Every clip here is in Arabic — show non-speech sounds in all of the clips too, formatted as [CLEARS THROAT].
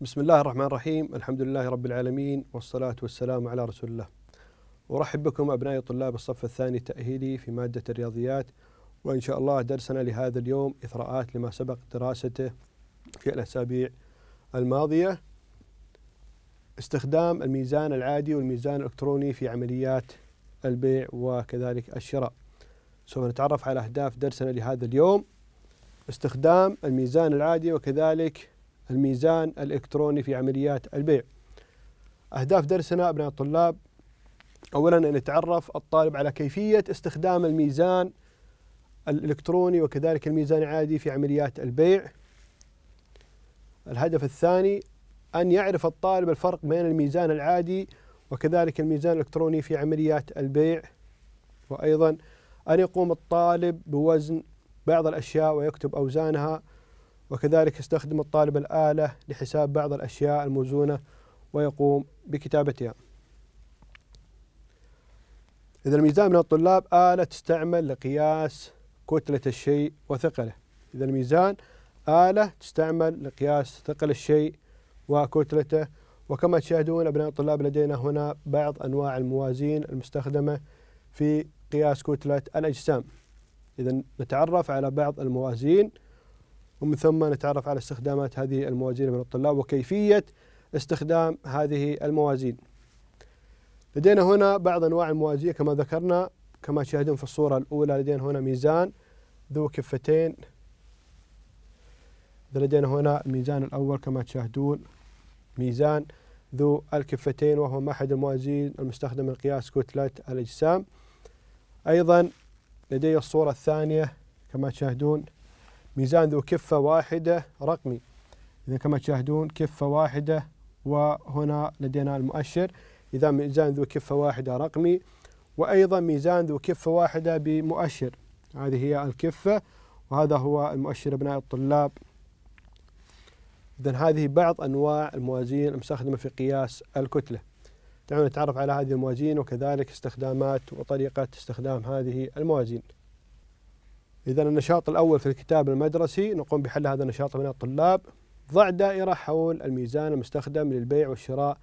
بسم الله الرحمن الرحيم الحمد لله رب العالمين والصلاة والسلام على رسول الله أرحب بكم أبنائي طلاب الصف الثاني التأهيلي في مادة الرياضيات وإن شاء الله درسنا لهذا اليوم إثراءات لما سبق دراسته في الأسابيع الماضية استخدام الميزان العادي والميزان الإلكتروني في عمليات البيع وكذلك الشراء سوف نتعرف على أهداف درسنا لهذا اليوم استخدام الميزان العادي وكذلك الميزان الإلكتروني في عمليات البيع أهداف درسنا أبناء الطلاب أولا أن يتعرف الطالب على كيفية استخدام الميزان الإلكتروني وكذلك الميزان العادي في عمليات البيع الهدف الثاني أن يعرف الطالب الفرق بين الميزان العادي وكذلك الميزان الإلكتروني في عمليات البيع وأيضا أن يقوم الطالب بوزن بعض الأشياء ويكتب أوزانها وكذلك يستخدم الطالب الآلة لحساب بعض الأشياء الموزونة ويقوم بكتابتها إذا الميزان من الطلاب آلة تستعمل لقياس كتلة الشيء وثقله إذا الميزان آلة تستعمل لقياس ثقل الشيء وكتلته وكما تشاهدون أبناء الطلاب لدينا هنا بعض أنواع الموازين المستخدمة في قياس كتلة الأجسام إذا نتعرف على بعض الموازين ومن ثم نتعرف على استخدامات هذه الموازين من الطلاب وكيفية استخدام هذه الموازين لدينا هنا بعض أنواع الموازين كما ذكرنا كما تشاهدون في الصورة الأولى لدينا هنا ميزان ذو كفتين لدينا هنا الميزان الأول كما تشاهدون ميزان ذو الكفتين وهو أحد الموازين المستخدم لقياس كتلة الأجسام أيضا لدي الصورة الثانية كما تشاهدون ميزان ذو كفة واحدة رقمي إذا كما تشاهدون كفة واحدة وهنا لدينا المؤشر إذا ميزان ذو كفة واحدة رقمي وأيضا ميزان ذو كفة واحدة بمؤشر هذه هي الكفة وهذا هو المؤشر أبناء الطلاب إذا هذه بعض أنواع الموازين المستخدمة في قياس الكتلة دعونا نتعرف على هذه الموازين وكذلك استخدامات وطريقة استخدام هذه الموازين إذا النشاط الأول في الكتاب المدرسي نقوم بحل هذا النشاط من الطلاب ضع دائرة حول الميزان المستخدم للبيع والشراء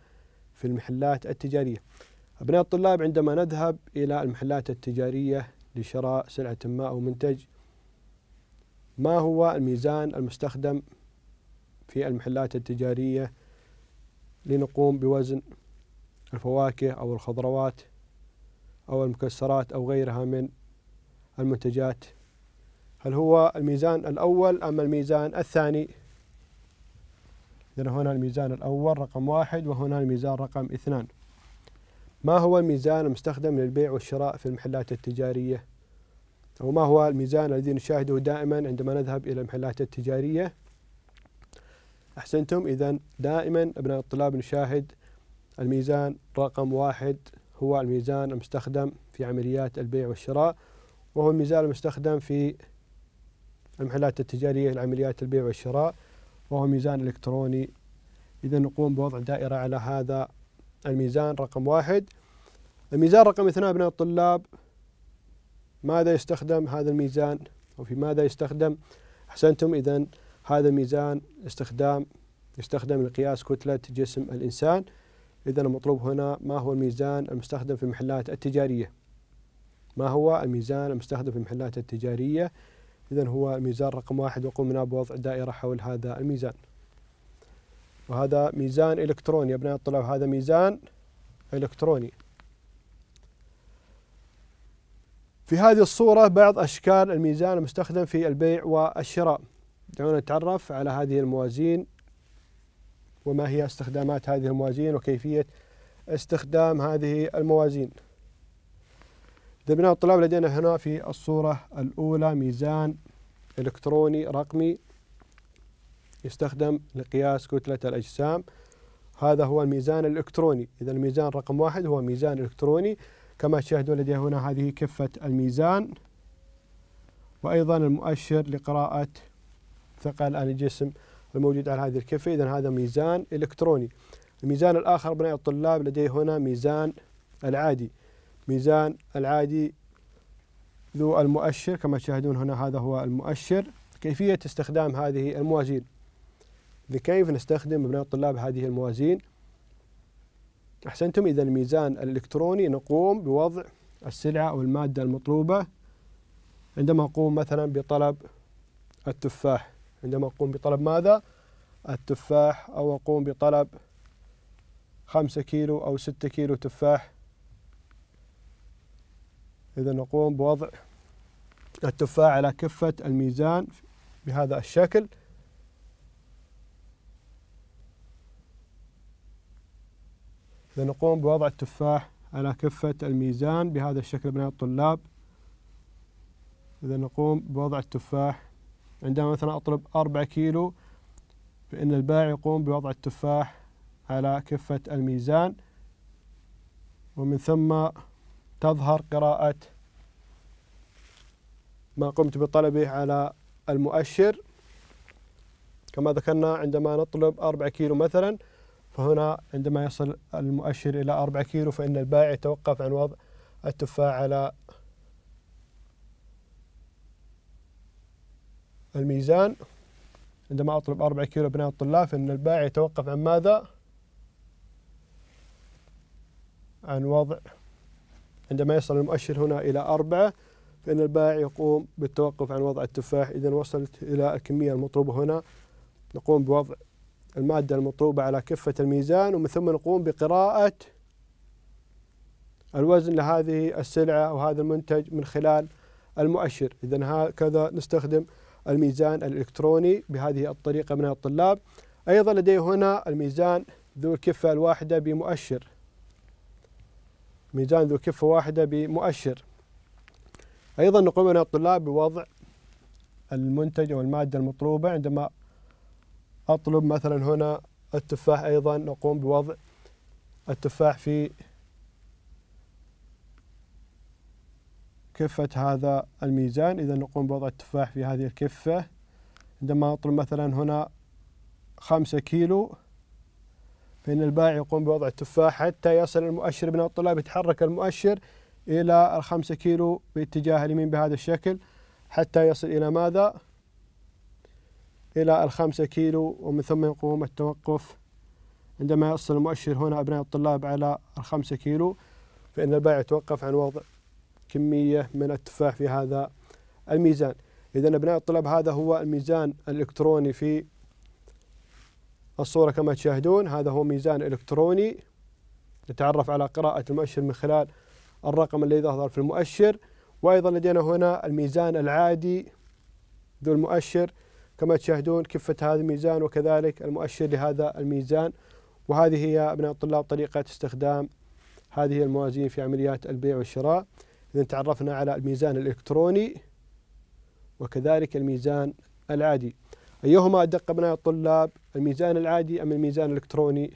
في المحلات التجارية أبناء الطلاب عندما نذهب إلى المحلات التجارية لشراء سلعة ما أو منتج ما هو الميزان المستخدم في المحلات التجارية لنقوم بوزن الفواكه أو الخضروات أو المكسرات أو غيرها من المنتجات هل هو الميزان الأول أم الميزان الثاني إذن هنا الميزان الأول رقم واحد وهنا الميزان رقم اثنان ما هو الميزان المستخدم للبيع والشراء في المحلات التجارية أو ما هو الميزان الذي نشاهده دائما عندما نذهب إلى المحلات التجارية أحسنتم إذا دائما أبناء الطلاب نشاهد الميزان رقم واحد هو الميزان المستخدم في عمليات البيع والشراء وهو الميزان المستخدم في المحلات التجارية لعمليات البيع والشراء وهو ميزان إلكتروني إذا نقوم بوضع دائرة على هذا الميزان رقم واحد الميزان رقم اثنان أبناء الطلاب ماذا يستخدم هذا الميزان وفي ماذا يستخدم أحسنتم إذا هذا الميزان استخدام يستخدم لقياس كتلة جسم الإنسان إذا المطلوب هنا ما هو الميزان المستخدم في المحلات التجارية ما هو الميزان المستخدم في المحلات التجارية إذا هو الميزان رقم واحد وقمنا بوضع دائرة حول هذا الميزان وهذا ميزان إلكتروني يا أبناء الطلاب هذا ميزان إلكتروني في هذه الصورة بعض أشكال الميزان المستخدم في البيع والشراء دعونا نتعرف على هذه الموازين وما هي استخدامات هذه الموازين وكيفية استخدام هذه الموازين إذا بناء الطلاب لدينا هنا في الصورة الأولى ميزان إلكتروني رقمي يستخدم لقياس كتلة الأجسام هذا هو الميزان الإلكتروني إذا الميزان رقم واحد هو ميزان إلكتروني كما تشاهدون لدي هنا هذه كفة الميزان وأيضا المؤشر لقراءة ثقل الجسم الموجود على هذه الكفة إذا هذا ميزان إلكتروني الميزان الآخر بناء الطلاب لديه هنا ميزان العادي ميزان العادي ذو المؤشر كما تشاهدون هنا هذا هو المؤشر كيفية استخدام هذه الموازين لكيف نستخدم أبناء الطلاب هذه الموازين أحسنتم إذا الميزان الإلكتروني نقوم بوضع السلعة أو المادة المطلوبة عندما أقوم مثلا بطلب التفاح عندما أقوم بطلب ماذا؟ التفاح أو أقوم بطلب خمسة كيلو أو ستة كيلو تفاح إذا نقوم بوضع التفاح على كفة الميزان بهذا الشكل إذا نقوم بوضع التفاح على كفة الميزان بهذا الشكل أبناء الطلاب إذا نقوم بوضع التفاح عندما مثلا أطلب أربعة كيلو فإن البائع يقوم بوضع التفاح على كفة الميزان ومن ثم تظهر قراءة ما قمت بطلبه على المؤشر كما ذكرنا عندما نطلب 4 كيلو مثلا فهنا عندما يصل المؤشر إلى 4 كيلو فإن البائع يتوقف عن وضع التفاح على الميزان عندما أطلب 4 كيلو بناء الطلاب فإن البائع يتوقف عن ماذا؟ عن وضع عندما يصل المؤشر هنا إلى أربعة فإن البائع يقوم بالتوقف عن وضع التفاح إذا وصلت إلى الكمية المطلوبة هنا نقوم بوضع المادة المطلوبة على كفة الميزان ومن ثم نقوم بقراءة الوزن لهذه السلعة أو هذا المنتج من خلال المؤشر إذا هكذا نستخدم الميزان الإلكتروني بهذه الطريقة من الطلاب أيضا لدي هنا الميزان ذو الكفة الواحدة بمؤشر ميزان ذو كفة واحدة بمؤشر أيضا نقوم أنا الطلاب بوضع المنتج أو المادة المطلوبة عندما أطلب مثلا هنا التفاح أيضا نقوم بوضع التفاح في كفة هذا الميزان إذا نقوم بوضع التفاح في هذه الكفة عندما أطلب مثلا هنا خمسة كيلو فإن البائع يقوم بوضع التفاح حتى يصل المؤشر من الطلاب يتحرك المؤشر إلى الخمسة كيلو باتجاه اليمين بهذا الشكل حتى يصل إلى ماذا؟ إلى الخمسة كيلو ومن ثم يقوم التوقف عندما يصل المؤشر هنا أبناء الطلاب على الخمسة كيلو فإن البائع يتوقف عن وضع كمية من التفاح في هذا الميزان إذا أبناء الطلاب هذا هو الميزان الإلكتروني في الصورة كما تشاهدون هذا هو ميزان إلكتروني نتعرف على قراءة المؤشر من خلال الرقم الذي يظهر في المؤشر وأيضا لدينا هنا الميزان العادي ذو المؤشر كما تشاهدون كفة هذا الميزان وكذلك المؤشر لهذا الميزان وهذه هي أبناء الطلاب طريقة استخدام هذه الموازين في عمليات البيع والشراء إذا تعرفنا على الميزان الإلكتروني وكذلك الميزان العادي أيهما أدق أبناء الطلاب الميزان العادي أم الميزان الإلكتروني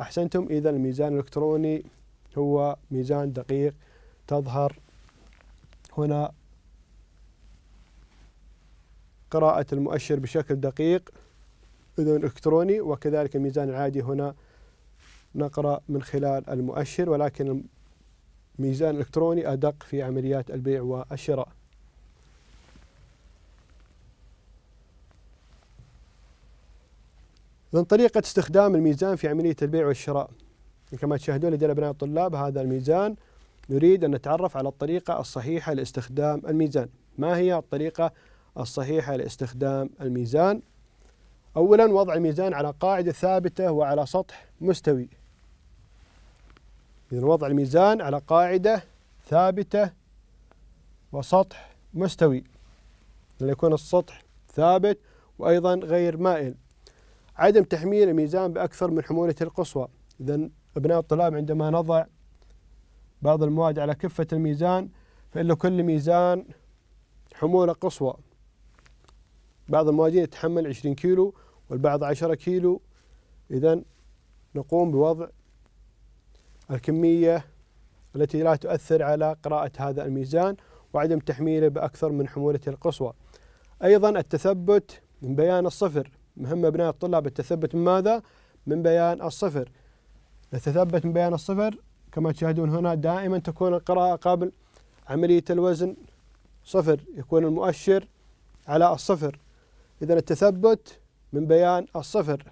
أحسنتم إذا الميزان الإلكتروني هو ميزان دقيق تظهر هنا قراءة المؤشر بشكل دقيق إذن إلكتروني وكذلك الميزان العادي هنا نقرأ من خلال المؤشر ولكن الميزان الإلكتروني أدق في عمليات البيع والشراء من طريقة استخدام الميزان في عملية البيع والشراء كما تشاهدون لدينا أبناء الطلاب هذا الميزان نريد أن نتعرف على الطريقة الصحيحة لاستخدام الميزان ما هي الطريقة الصحيحة لاستخدام الميزان أولا وضع الميزان على قاعدة ثابتة وعلى سطح مستوي إذا وضع الميزان على قاعدة ثابتة وسطح مستوي ليكون السطح ثابت وأيضا غير مائل عدم تحميل الميزان بأكثر من حمولته القصوى إذا أبناء الطلاب عندما نضع بعض المواد على كفة الميزان فإن لكل ميزان حمولة قصوى بعض المواد يتحمل 20 كيلو والبعض 10 كيلو إذا نقوم بوضع الكمية التي لا تؤثر على قراءة هذا الميزان وعدم تحميله بأكثر من حمولته القصوى أيضا التثبت من بيان الصفر مهمة ابناء الطلاب التثبت من ماذا؟ من بيان الصفر نتثبت من بيان الصفر كما تشاهدون هنا دائما تكون القراءة قبل عملية الوزن صفر يكون المؤشر على الصفر إذا التثبت من بيان الصفر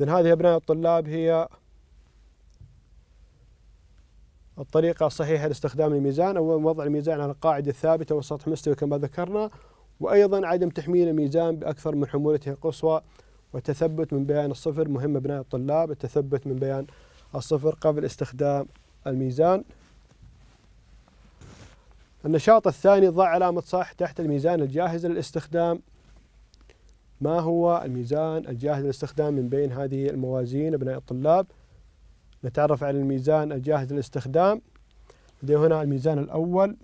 إذا هذه أبناء الطلاب هي الطريقة الصحيحة لاستخدام الميزان أو وضع الميزان على القاعدة الثابتة والسطح المستوي كما ذكرنا وأيضا عدم تحميل الميزان بأكثر من حمولته القصوى والتثبت من بيان الصفر مهم أبناء الطلاب التثبت من بيان الصفر قبل استخدام الميزان النشاط الثاني ضع علامة صح تحت الميزان الجاهز للاستخدام ما هو الميزان الجاهز للاستخدام من بين هذه الموازين أبناء الطلاب نتعرف على الميزان الجاهز للاستخدام لدي هنا الميزان الأول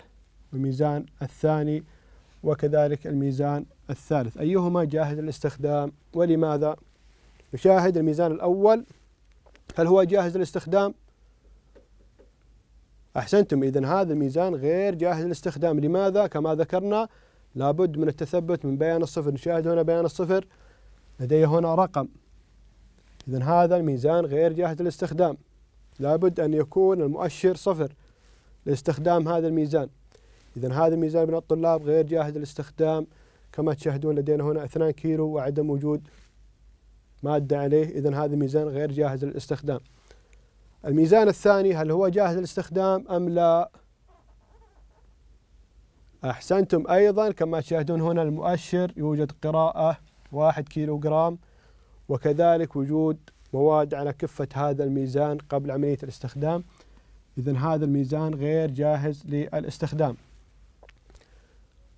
والميزان الثاني وكذلك الميزان الثالث أيهما جاهز للاستخدام ولماذا نشاهد الميزان الأول هل هو جاهز للاستخدام أحسنتم إذا هذا الميزان غير جاهز للاستخدام لماذا كما ذكرنا لابد من التثبت من بيان الصفر نشاهد هنا بيان الصفر لدي هنا رقم إذا هذا الميزان غير جاهز للاستخدام لابد أن يكون المؤشر صفر لاستخدام هذا الميزان إذا هذا الميزان من الطلاب غير جاهز للاستخدام كما تشاهدون لدينا هنا 2 كيلو وعدم وجود مادة عليه إذا هذا الميزان غير جاهز للاستخدام الميزان الثاني هل هو جاهز للاستخدام أم لا أحسنتم أيضا كما تشاهدون هنا المؤشر يوجد قراءة 1 كيلو جرام وكذلك وجود مواد على كفة هذا الميزان قبل عملية الاستخدام إذا هذا الميزان غير جاهز للاستخدام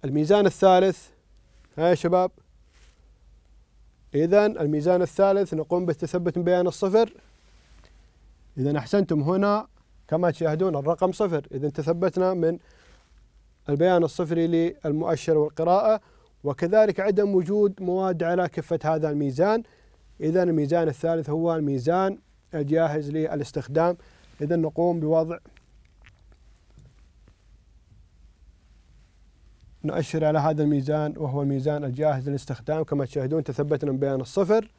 الميزان الثالث ها يا شباب إذا الميزان الثالث نقوم بالتثبت من بيان الصفر إذا أحسنتم هنا كما تشاهدون الرقم صفر إذا تثبتنا من البيان الصفري للمؤشر والقراءة وكذلك عدم وجود مواد على كفة هذا الميزان إذا الميزان الثالث هو الميزان الجاهز للاستخدام إذا نقوم بوضع نؤشر على هذا الميزان وهو الميزان الجاهز للاستخدام كما تشاهدون تثبتنا من بيان الصفر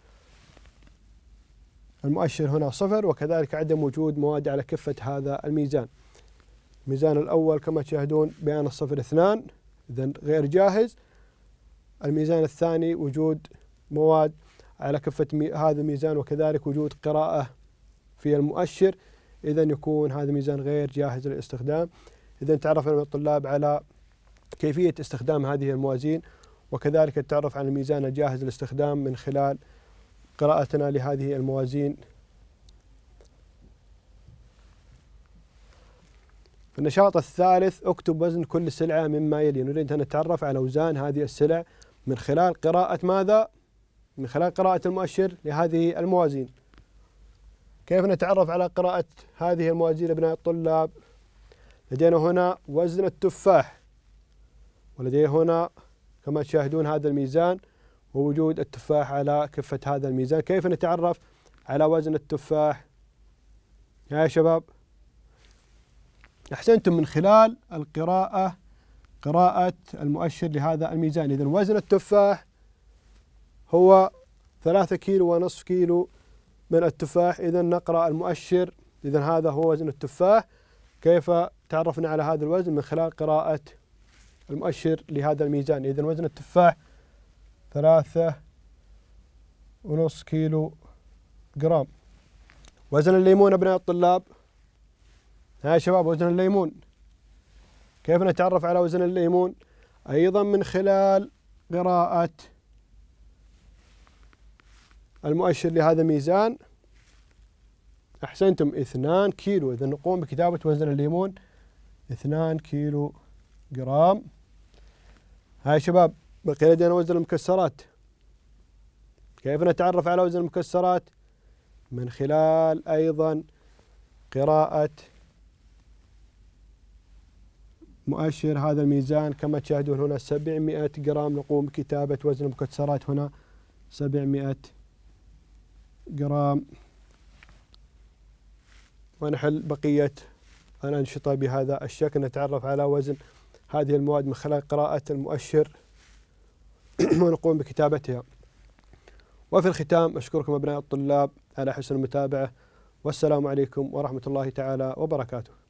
المؤشر هنا صفر وكذلك عدم وجود مواد على كفة هذا الميزان الميزان الأول كما تشاهدون بيان الصفر اثنان إذا غير جاهز الميزان الثاني وجود مواد على كفة هذا الميزان وكذلك وجود قراءة في المؤشر إذا يكون هذا الميزان غير جاهز للاستخدام إذا تعرفنا من الطلاب على كيفية استخدام هذه الموازين وكذلك التعرف على الميزان الجاهز للاستخدام من خلال قراءتنا لهذه الموازين في النشاط الثالث اكتب وزن كل سلعة مما يلي نريد أن نتعرف على أوزان هذه السلع من خلال قراءة ماذا؟ من خلال قراءة المؤشر لهذه الموازين كيف نتعرف على قراءة هذه الموازين أبناء الطلاب؟ لدينا هنا وزن التفاح ولدي هنا كما تشاهدون هذا الميزان ووجود التفاح على كفة هذا الميزان كيف نتعرف على وزن التفاح يا شباب أحسنتم من خلال القراءة قراءة المؤشر لهذا الميزان إذا وزن التفاح هو ثلاثة كيلو ونصف كيلو من التفاح إذا نقرأ المؤشر إذا هذا هو وزن التفاح كيف تعرفنا على هذا الوزن من خلال قراءة المؤشر لهذا الميزان إذا وزن التفاح ثلاثة ونص كيلو جرام وزن الليمون أبناء الطلاب ها يا شباب وزن الليمون كيف نتعرف على وزن الليمون أيضا من خلال قراءة المؤشر لهذا الميزان أحسنتم اثنان كيلو إذا نقوم بكتابة وزن الليمون اثنان كيلو جرام هاي شباب بقي لدينا وزن المكسرات كيف نتعرف على وزن المكسرات من خلال أيضا قراءة مؤشر هذا الميزان كما تشاهدون هنا 700 جرام نقوم بكتابة وزن المكسرات هنا 700 جرام ونحل بقية الأنشطة بهذا الشكل نتعرف على وزن هذه المواد من خلال قراءة المؤشر [CLEARS THROAT] ونقوم بكتابتها وفي الختام أشكركم أبناء الطلاب على حسن المتابعة والسلام عليكم ورحمة الله تعالى وبركاته